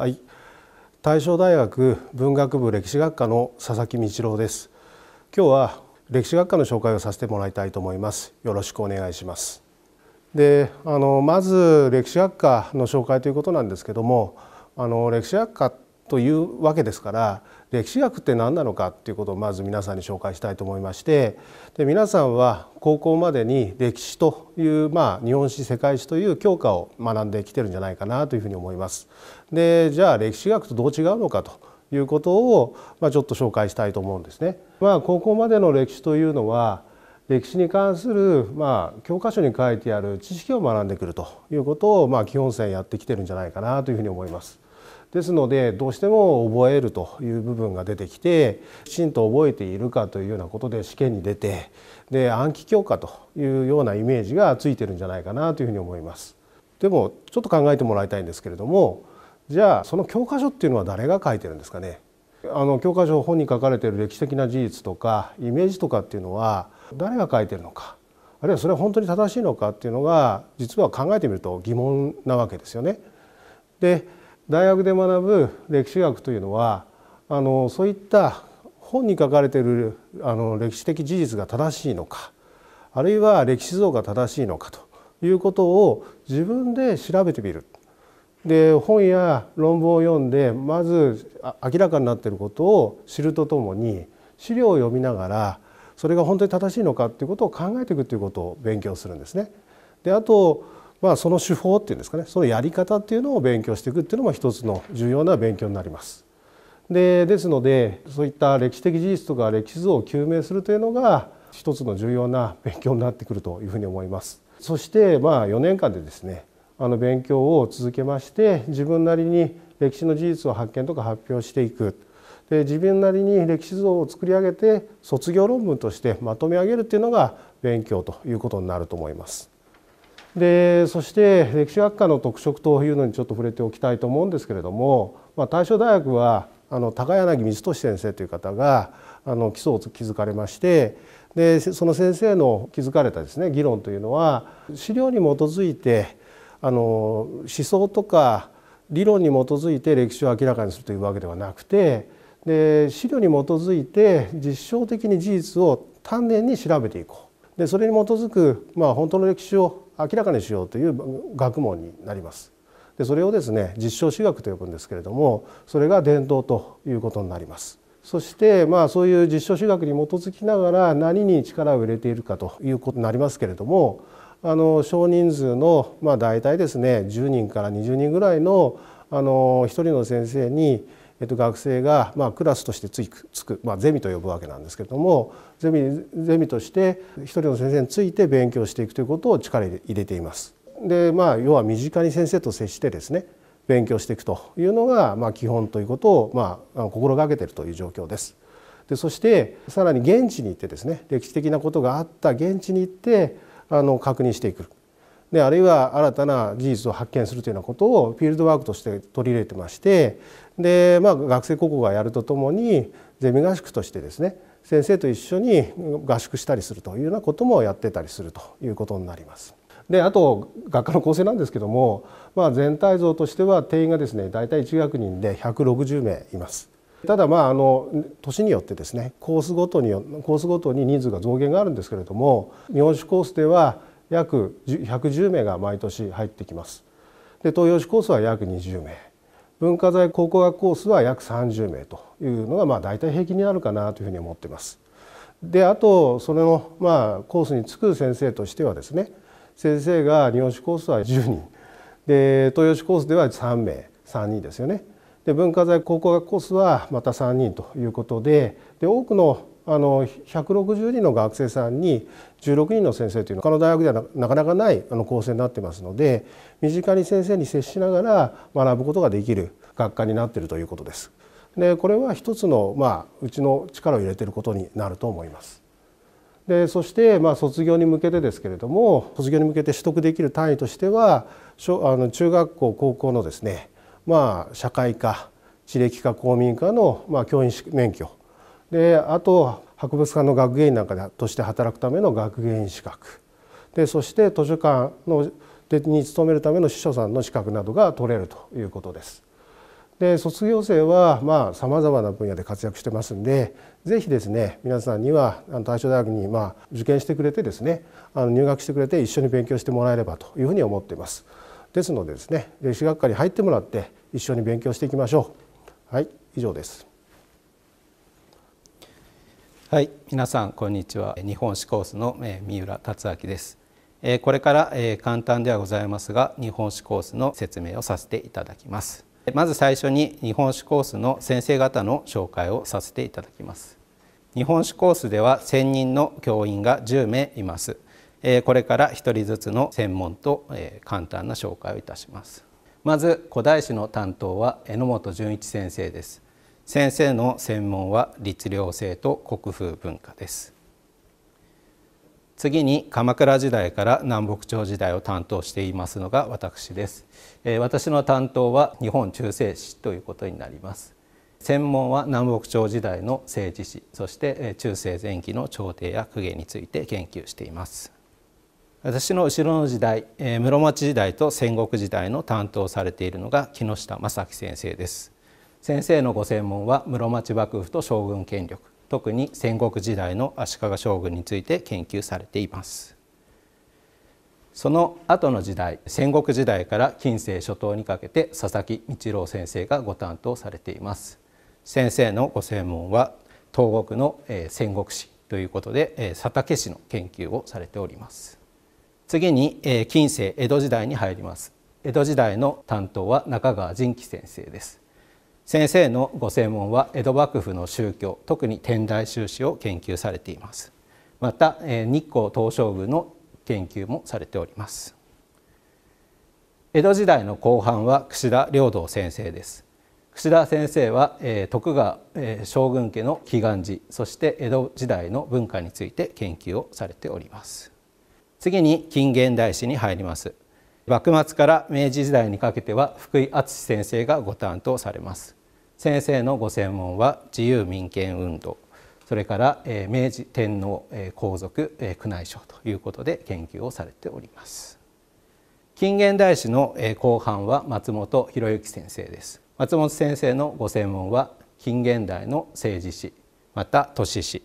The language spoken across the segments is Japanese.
はい、大正大学文学部歴史学科の佐々木道郎です今日は歴史学科の紹介をさせてもらいたいと思いますよろしくお願いしますであのまず歴史学科の紹介ということなんですけどもあの歴史学科というわけですから歴史学って何なのかっていうことをまず皆さんに紹介したいと思いましてで皆さんは高校までに歴史という、まあ、日本史世界史という教科を学んできてるんじゃないかなというふうに思います。でじゃあ歴史学とどう違うのかということを、まあ、ちょっと紹介したいと思うんですね。まあ、高校までの歴史というのは歴史に関する、まあ、教科書に書いてある知識を学んでくるということを、まあ、基本線やってきてるんじゃないかなというふうに思います。ですのでどうしても覚えるという部分が出てきてきちんと覚えているかというようなことで試験に出てで暗記強化というようなイメージがついてるんじゃないかなというふうに思います。でもちょっと考えてもらいたいんですけれどもじゃあその教科書っていうのは誰が書いてるんですかねあの教科書本に書かれている歴史的な事実とかイメージとかっていうのは誰が書いてるのかあるいはそれは本当に正しいのかっていうのが実は考えてみると疑問なわけですよね。で大学で学ぶ歴史学というのはあのそういった本に書かれているあの歴史的事実が正しいのかあるいは歴史像が正しいのかということを自分で調べてみる。で本や論文を読んでまず明らかになっていることを知るとともに資料を読みながらそれが本当に正しいのかっていうことを考えていくということを勉強するんですね。であとまあ、その手法っていうんですかねそのやり方っていうのを勉強していくっていうのも一つの重要な勉強になります。でですのでそういった歴史的事実とか歴史図を究明するというのが一つの重要な勉強になってくるというふうに思います。そしてまあ4年間でですねあの勉強を続けまして自分なりに歴史の事実を発見とか発表していくで自分なりに歴史像を作り上げて卒業論文としてまとめ上げるっていうのが勉強ということになると思います。でそして歴史学科の特色というのにちょっと触れておきたいと思うんですけれども、まあ、大正大学はあの高柳光俊先生という方があの基礎を築かれましてでその先生の築かれたですね議論というのは資料に基づいてあの思想とか理論に基づいて歴史を明らかにするというわけではなくてで資料に基づいて実証的に事実を丹念に調べていこうでそれに基づく、まあ、本当の歴史を明らかにしようという学問になります。でそれをですね実証私学と呼ぶんですけれどもそれが伝統ということになります。そしてまあそういう実証私学に基づきながら何に力を入れているかということになりますけれどもあの少人数のまあ大体ですね10人から20人ぐらいのあの1人の先生にえっと、学生が、まあ、クラスとしてついくつく、まあ、ゼミと呼ぶわけなんですけれどもゼミゼミとして一人の先生について勉強していくということを力入れています。でまあ、要は身近に先生と接してですね勉強していくというのが、まあ、基本ということを、まあ、心がけているという状況です。でそしてさらに現地に行ってですね歴史的なことがあった現地に行ってあの確認していくであるいは新たな事実を発見するというようなことをフィールドワークとして取り入れてましてで、まあ、学生高校がやるとともにゼミ合宿としてですね先生と一緒に合宿したりするというようなこともやってたりするということになります。であと学科の構成なんですけども、まあ、全体像としては定員がですね大体1学年で160名います。ただまああの年によってですねコースごとにコースごとに人数が増減があるんですけれども日本史コースでは約110名が毎年入ってきますで東洋史コースは約20名文化財考古学コースは約30名というのがまあ大体平均になるかなというふうに思ってます。であとそれのまあコースにつく先生としてはですね先生が日本史コースは10人で東洋史コースでは3名3人ですよね。で文化財考古学コースはまた3人ということでで多くのあの160人の学生さんに16人の先生というのは他の大学ではなかなかないあの構成になってますので身近に先生に接しながら学ぶことができる学科になっているということです。でこれは一つの、まあ、うちの力を入れていることになると思います。でそして、まあ、卒業に向けてですけれども卒業に向けて取得できる単位としてはあの中学校高校のですね、まあ、社会科地歴科公民科の、まあ、教員免許であと博物館の学芸員なんかとして働くための学芸員資格でそして図書館のに勤めるための司書さんの資格などが取れるということです。で卒業生はまさまざまな分野で活躍してますんで是非ですね皆さんには大正大学にまあ受験してくれてですねあの入学してくれて一緒に勉強してもらえればというふうに思っています。ですのでですね歴史学科に入ってもらって一緒に勉強していきましょう。はい以上です。はい皆さんこんにちは日本史コースの三浦達明ですこれから簡単ではございますが日本史コースの説明をさせていただきますまず最初に日本史コースの先生方の紹介をさせていただきます日本史コースでは1000人の教員が10名いますこれから1人ずつの専門と簡単な紹介をいたしますまず古代史の担当は榎本純一先生です先生の専門は律令制と国風文化です次に鎌倉時代から南北朝時代を担当していますのが私です、え私の担当は日本中世史ということになります専門は南北朝時代の政治史そして中世前期の朝廷や公家について研究しています私の後ろの時代、え室町時代と戦国時代の担当されているのが木下正樹先生です先生のご専門は室町幕府と将軍権力特に戦国時代の足利将軍について研究されていますその後の時代戦国時代から近世初頭にかけて佐々木道郎先生がご担当されています先生のご専門は東国の戦国史ということで佐竹氏の研究をされております次に近世江戸時代に入ります江戸時代の担当は中川仁紀先生です先生のご専門は江戸幕府の宗教特に天台宗史を研究されていますまた日光東照宮の研究もされております江戸時代の後半は櫛田良道先生です櫛田先生は徳川将軍家の祈願寺そして江戸時代の文化について研究をされております次に近現代史に入ります幕末から明治時代にかけては福井敦先生がご担当されます先生のご専門は自由民権運動それから、え明治天皇、え皇族、え宮内省ということで研究をされております近現代史の、え後半は松本博之先生です松本先生のご専門は近現代の政治史また都市史、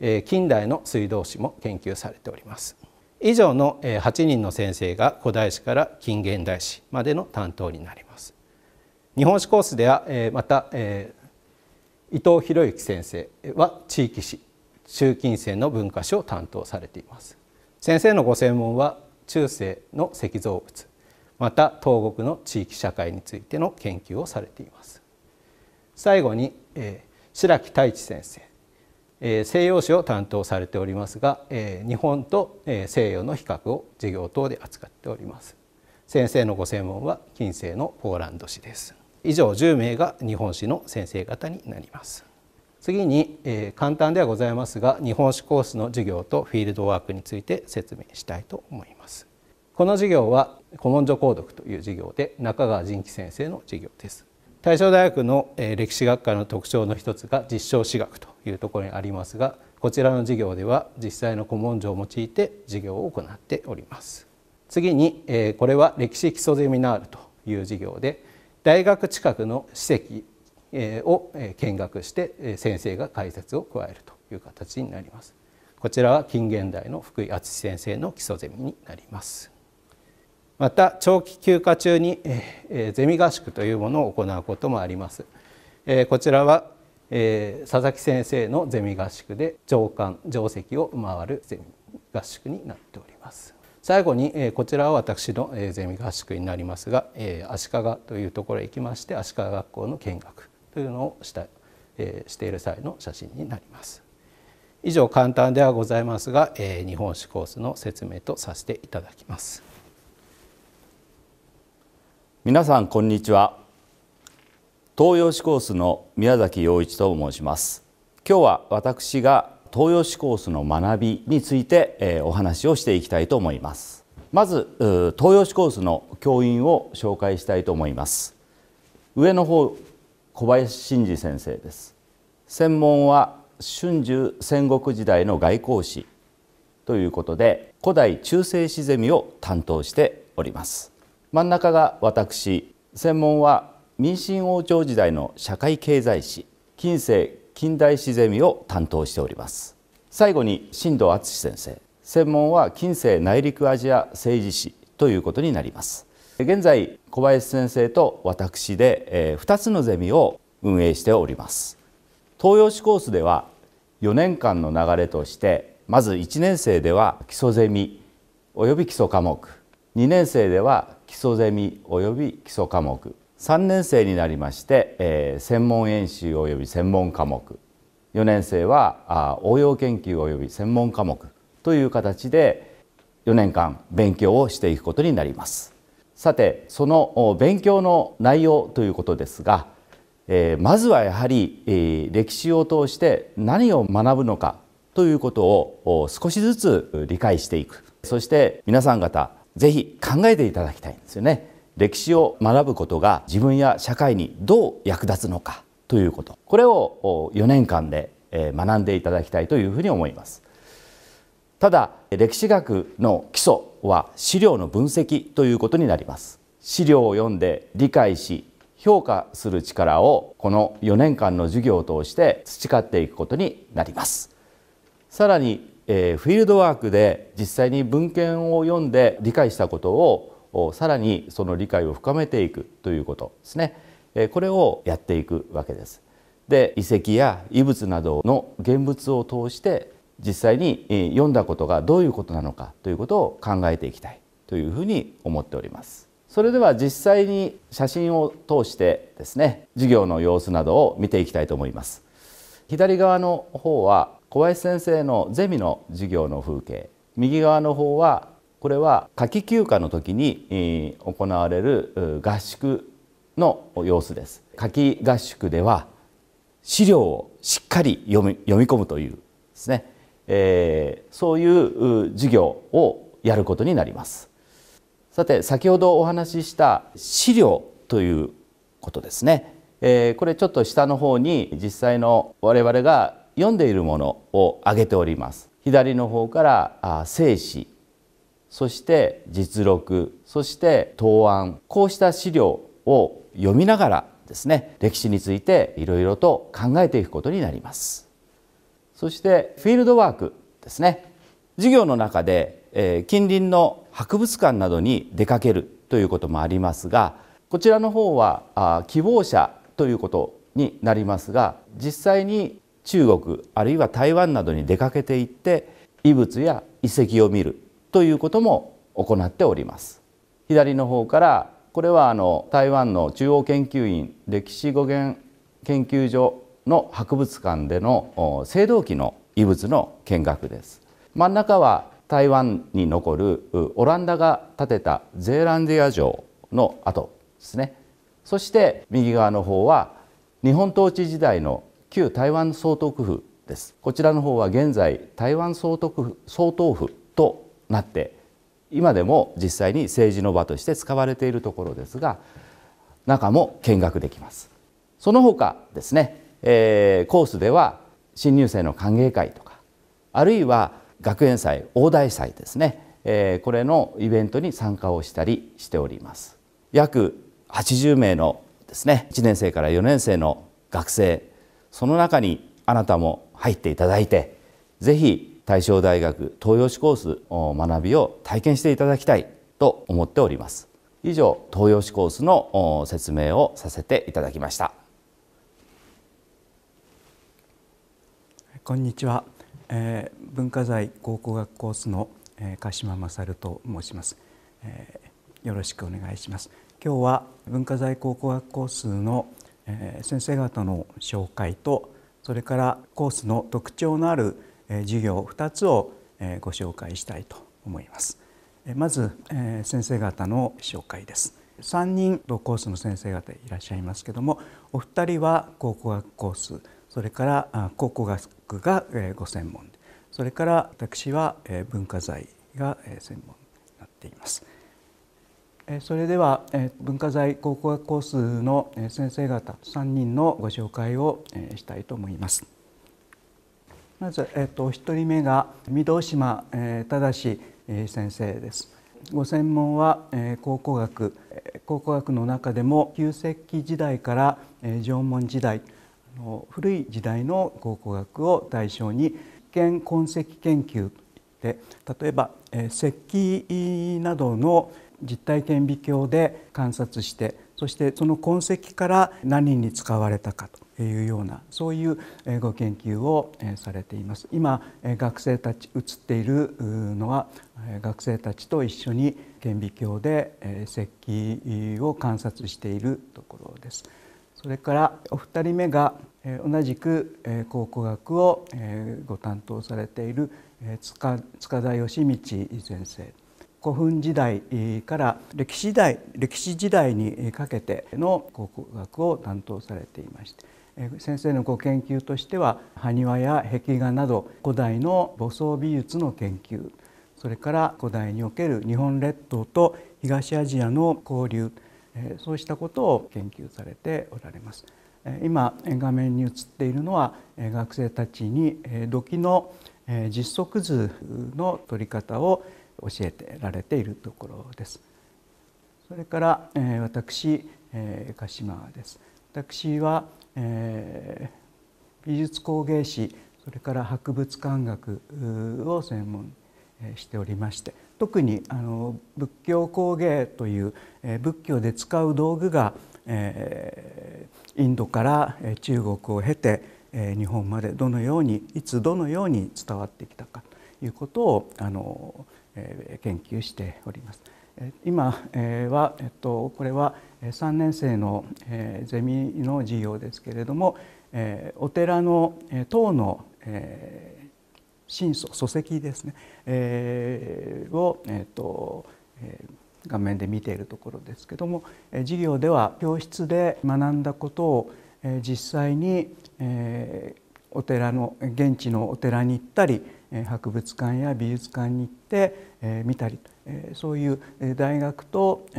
え近代の水道史も研究されております以上の8人の先生が古代史から近現代史までの担当になります日本史コースでは、えまた、え伊藤博之先生は地域史中近平の文化史を担当されています先生のご専門は中世の石造物また東国の地域社会についての研究をされています最後に、え白木太一先生、え西洋史を担当されておりますが、え日本と、え西洋の比較を授業等で扱っております先生のご専門は近世のポーランド史です以上10名が日本史の先生方になります次に、えー、簡単ではございますが日本史コースの授業とフィールドワークについて説明したいと思いますこの授業は古文書講読という授業で中川仁紀先生の授業です大正大学のえ歴史学科の特徴の一つが実証史学というところにありますがこちらの授業では実際の古文書を用いて授業を行っております次にえこれは歴史基礎ゼミナールという授業で大学近くの史跡を見学して先生が解説を加えるという形になりますこちらは近現代の福井敦先生の基礎ゼミになりますまた長期休暇中にゼミ合宿というものを行うこともありますこちらは佐々木先生のゼミ合宿で上官上席を回るゼミ合宿になっております最後に、えこちらは私の、えゼミ合宿になりますが、え足利というところへ行きまして足利学校の見学というのをした、えしている際の写真になります。以上簡単ではございますが、え日本史コースの説明とさせていただきます。皆さんこんにちは。東洋史コースの宮崎陽一と申します。今日は私が東洋史コースの学びについて、えお話をしていきたいと思いますまず東洋史コースの教員を紹介したいと思います上の方小林真嗣先生です専門は春秋戦国時代の外交史ということで古代中世史ゼミを担当しております真ん中が私専門は民進王朝時代の社会経済史近世近代史ゼミを担当しております最後に新藤敦先生専門は近世内陸アジア政治史ということになります現在小林先生と私で2つのゼミを運営しております東洋史コースでは4年間の流れとしてまず1年生では基礎ゼミおよび基礎科目2年生では基礎ゼミおよび基礎科目3年生になりまして、えー、専門演習及び専門科目4年生は応用研究及び専門科目という形で4年間勉強をしていくことになりますさてその勉強の内容ということですが、えー、まずはやはり、えー、歴史を通して何を学ぶのかということを少しずつ理解していくそして皆さん方是非考えていただきたいんですよね。歴史を学ぶことが自分や社会にどう役立つのかということこれを4年間で学んでいただきたいというふうに思いますただ歴史学の基礎は資料の分析ということになります資料を読んで理解し評価する力をこの4年間の授業を通して培っていくことになりますさらにフィールドワークで実際に文献を読んで理解したことをさらにその理解を深めていくということですねこれをやっていくわけですで遺跡や遺物などの現物を通して実際に読んだことがどういうことなのかということを考えていきたいというふうに思っておりますそれでは実際に写真を通してですね授業の様子などを見ていきたいと思います左側の方は小林先生のゼミの授業の風景右側の方はこれは夏季休暇の時に行われる合宿の様子です夏季合宿では資料をしっかり読み読み込むというですね、えー、そういう授業をやることになりますさて先ほどお話しした資料ということですね、えー、これちょっと下の方に実際の我々が読んでいるものを挙げております左の方から「生死」そして実録そして答案こうした資料を読みながらですね歴史についていろいろと考えていくことになりますそしてフィールドワークですね授業の中で、え近隣の博物館などに出かけるということもありますがこちらの方はあ希望者ということになりますが実際に中国あるいは台湾などに出かけていって遺物や遺跡を見るということも行っております左の方からこれはあの台湾の中央研究院歴史語源研究所の博物館での青銅器の遺物の見学です真ん中は台湾に残るオランダが建てたゼーランディア城の跡ですねそして右側の方は日本統治時代の旧台湾総督府ですこちらの方は現在台湾総督府総統府となって今でも実際に政治の場として使われているところですが中も見学できますその他ですね、えー、コースでは新入生の歓迎会とかあるいは学園祭大台祭ですね、えー、これのイベントに参加をしたりしております約80名のですね1年生から4年生の学生その中にあなたも入っていただいて是非大正大学東洋史コース学びを体験していただきたいと思っております以上東洋史コースの説明をさせていただきましたこんにちは、えー、文化財考古学コースの、えー、鹿島勝と申します、えー、よろしくお願いします今日は文化財考古学コースの、えー、先生方の紹介とそれからコースの特徴のある授業二つをご紹介したいと思います。まず先生方の紹介です。三人のコースの先生方いらっしゃいますけれどもお二人は考古学コースそれから考古学がご専門それから私は文化財が専門になっています。それでは文化財考古学コースの先生方三人のご紹介をしたいと思います。まず、えっと、お一人目が御堂島、えー、正先生です。ご専門は、えー、考古学考古学の中でも旧石器時代から、えー、縄文時代古い時代の考古学を対象に現痕跡研究で例えば、えー、石器などの実体顕微鏡で観察してそしてその痕跡から何に使われたかというようなそういうご研究をされています今学生たち写っているのは学生たちと一緒に顕微鏡で石器を観察しているところですそれからお二人目が同じく考古学をご担当されている塚田義道先生古墳時代から歴史時代歴史時代にかけての考古学を担当されていまして先生のご研究としては埴輪や壁画など古代の墓葬美術の研究それから古代における日本列島と東アジアの交流そうしたことを研究されておられます。今画面に映っているのは学生たちに土器の実測図の取り方を教えてられているところです。それから私鹿島です。私はえー、美術工芸士それから博物館学を専門しておりまして特にあの仏教工芸という、えー、仏教で使う道具が、えー、インドから中国を経て日本までどのようにいつどのように伝わってきたかということをあの研究しております。今は、えっと、これは3年生のゼミの授業ですけれどもお寺の塔の神祖礎石ですねをえっと画面で見ているところですけども授業では教室で学んだことを実際にお寺の現地のお寺に行ったり博物館や美術館に行って見たりそういう大学と現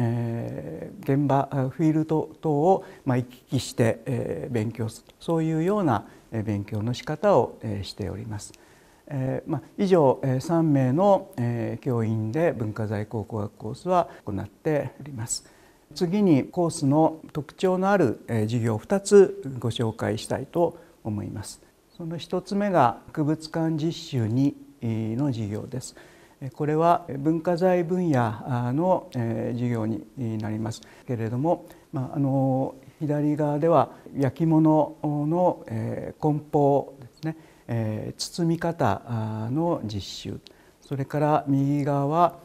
場フィールド等を行き来して勉強するそういうような勉強の仕方をしております。まあ、以上3名の教員で文化財考古学コースは行っております。次にコースの特徴のある授業を2つご紹介したいと思います。その一つ目が博物館実習にの事業です。これは文化財分野の事業になりますけれども、まあ、あの左側では焼き物の梱包ですね、え包み方の実習それから右側は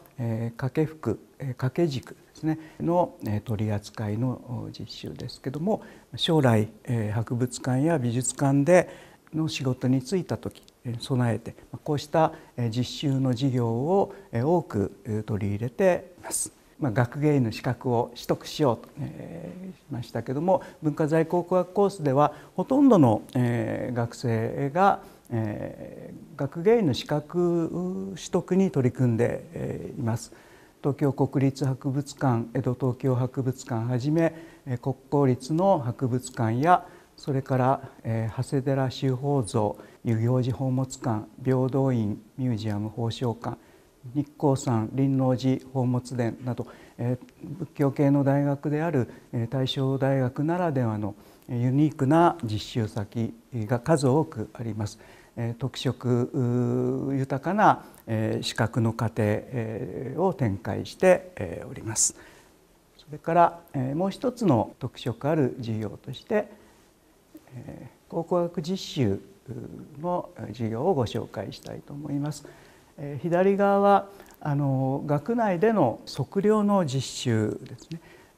掛け服掛け軸ですねの取り扱いの実習ですけども将来博物館や美術館での仕事に就いた時備えてこうした実習の事業を多く取り入れています。まあ、学芸員の資格を取得しようと、えー、しましたけども文化財考古学コースではほとんどの、えー、学生が、えー、学芸員の資格取得に取り組んで、えー、います。東京国立博物館江戸東京博物館はじめ国公立の博物館やそれから、えー、長谷寺修法像遊行寺宝物館平等院ミュージアム宝相館日光山林王寺宝物殿など、えー、仏教系の大学である、えー、大正大学ならではのユニークな実習先が数多くあります。えー、特色豊かな、えー、資格の過程、えー、を展開して、えー、おります。それから、えー、もう一つの特色ある事業として考古学実習の授業をご紹介したいと思います。左側はあの学内での測量の実習です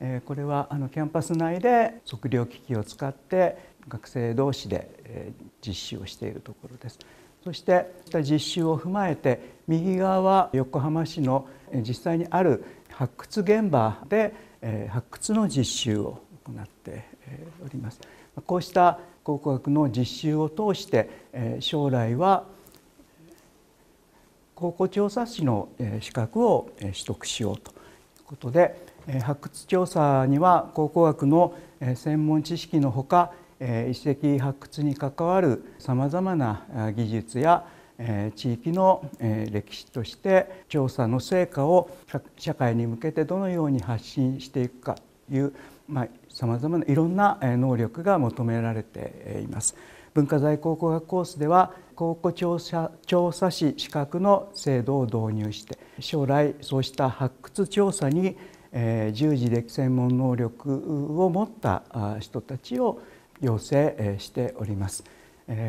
ね。これはあのキャンパス内で測量機器を使って学生同士で実習をしているところです。そして実習を踏まえて右側は横浜市の実際にある発掘現場で発掘の実習を行っております。こうした考古学の実習を通して将来は考古調査士の資格を取得しようということで発掘調査には考古学の専門知識のほか遺跡発掘に関わるさまざまな技術や地域の歴史として調査の成果を社会に向けてどのように発信していくかというまあ、様々ないろんな能力が求められています。文化財考古学コースでは考古調査調査士資格の制度を導入して将来そうした発掘調査に従事でき専門能力を持った人たちを養成しております。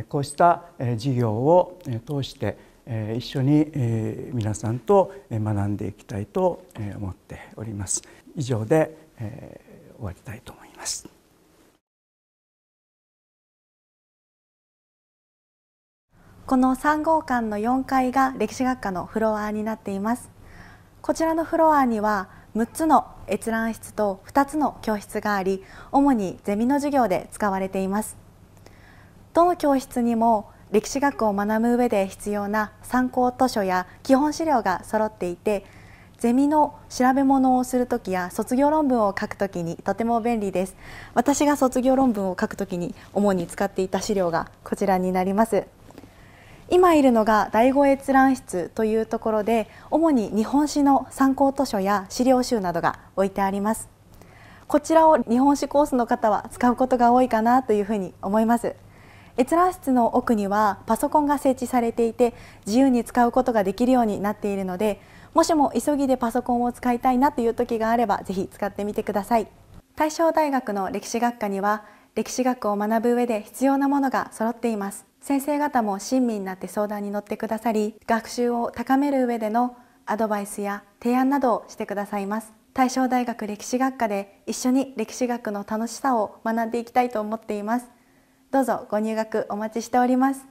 こうした事業を通して一緒に皆さんと学んでいきたいと思っております。以上で終わりたいと思います。この3号館の4階が歴史学科のフロアになっていますこちらのフロアには6つの閲覧室と2つの教室があり主にゼミの授業で使われていますどの教室にも歴史学を学ぶ上で必要な参考図書や基本資料が揃っていてゼミの調べ物をする時や卒業論文を書くときにとても便利です私が卒業論文を書くときに主に使っていた資料がこちらになります今いるのが第五閲覧室というところで主に日本史の参考図書や資料集などが置いてありますこちらを日本史コースの方は使うことが多いかなというふうに思います閲覧室の奥にはパソコンが設置されていて自由に使うことができるようになっているのでもしも急ぎでパソコンを使いたいなという時があればぜひ使ってみてください大正大学の歴史学科には歴史学を学ぶ上で必要なものが揃っています先生方も親身になって相談に乗ってくださり学習を高める上でのアドバイスや提案などをしてくださいます大正大学歴史学科で一緒に歴史学の楽しさを学んでいきたいと思っていますどうぞご入学お待ちしております